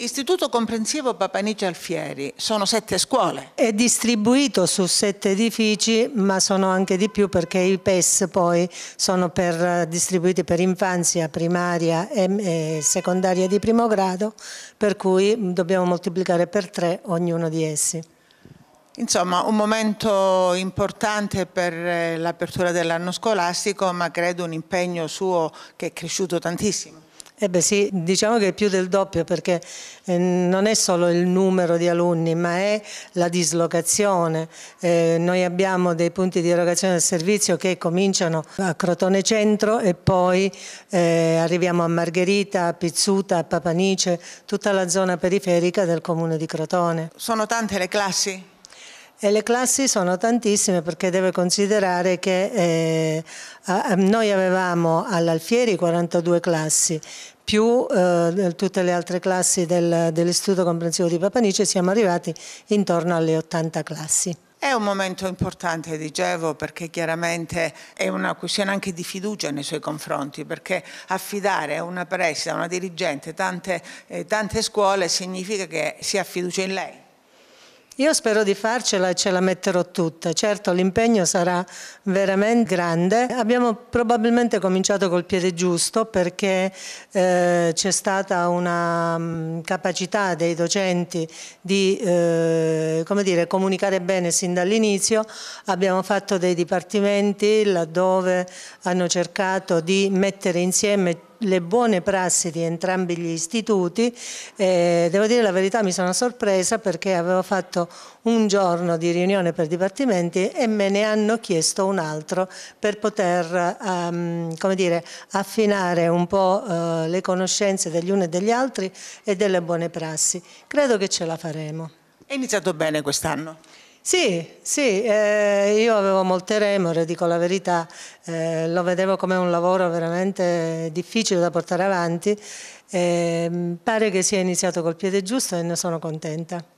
Istituto Comprensivo Papanici Alfieri, sono sette scuole. È distribuito su sette edifici, ma sono anche di più perché i PES poi sono per, distribuiti per infanzia, primaria e, e, secondaria di primo grado, per cui dobbiamo moltiplicare per tre ognuno di essi. Insomma, un momento importante per eh, l'apertura dell'anno scolastico, ma credo un impegno suo che è cresciuto tantissimo. Eh beh sì, diciamo che è più del doppio perché eh, non è solo il numero di alunni ma è la dislocazione. Eh, noi abbiamo dei punti di erogazione del servizio che cominciano a Crotone Centro e poi eh, arriviamo a Margherita, a Pizzuta, a Papanice, tutta la zona periferica del comune di Crotone. Sono tante le classi? E le classi sono tantissime perché deve considerare che eh, noi avevamo all'Alfieri 42 classi, più eh, tutte le altre classi del, dell'Istituto Comprensivo di Papanice, siamo arrivati intorno alle 80 classi. È un momento importante, dicevo, perché chiaramente è una questione anche di fiducia nei suoi confronti, perché affidare a una presida, a una dirigente, tante, eh, tante scuole significa che si ha fiducia in lei. Io spero di farcela e ce la metterò tutta. Certo l'impegno sarà veramente grande. Abbiamo probabilmente cominciato col piede giusto perché eh, c'è stata una mm, capacità dei docenti di eh, dire, comunicare bene sin dall'inizio. Abbiamo fatto dei dipartimenti laddove hanno cercato di mettere insieme le buone prassi di entrambi gli istituti. Eh, devo dire la verità, mi sono sorpresa perché avevo fatto un giorno di riunione per dipartimenti e me ne hanno chiesto un altro per poter um, come dire, affinare un po' uh, le conoscenze degli uni e degli altri e delle buone prassi. Credo che ce la faremo. È iniziato bene quest'anno? Sì, sì, eh, io avevo molte remore, dico la verità, eh, lo vedevo come un lavoro veramente difficile da portare avanti, eh, pare che sia iniziato col piede giusto e ne sono contenta.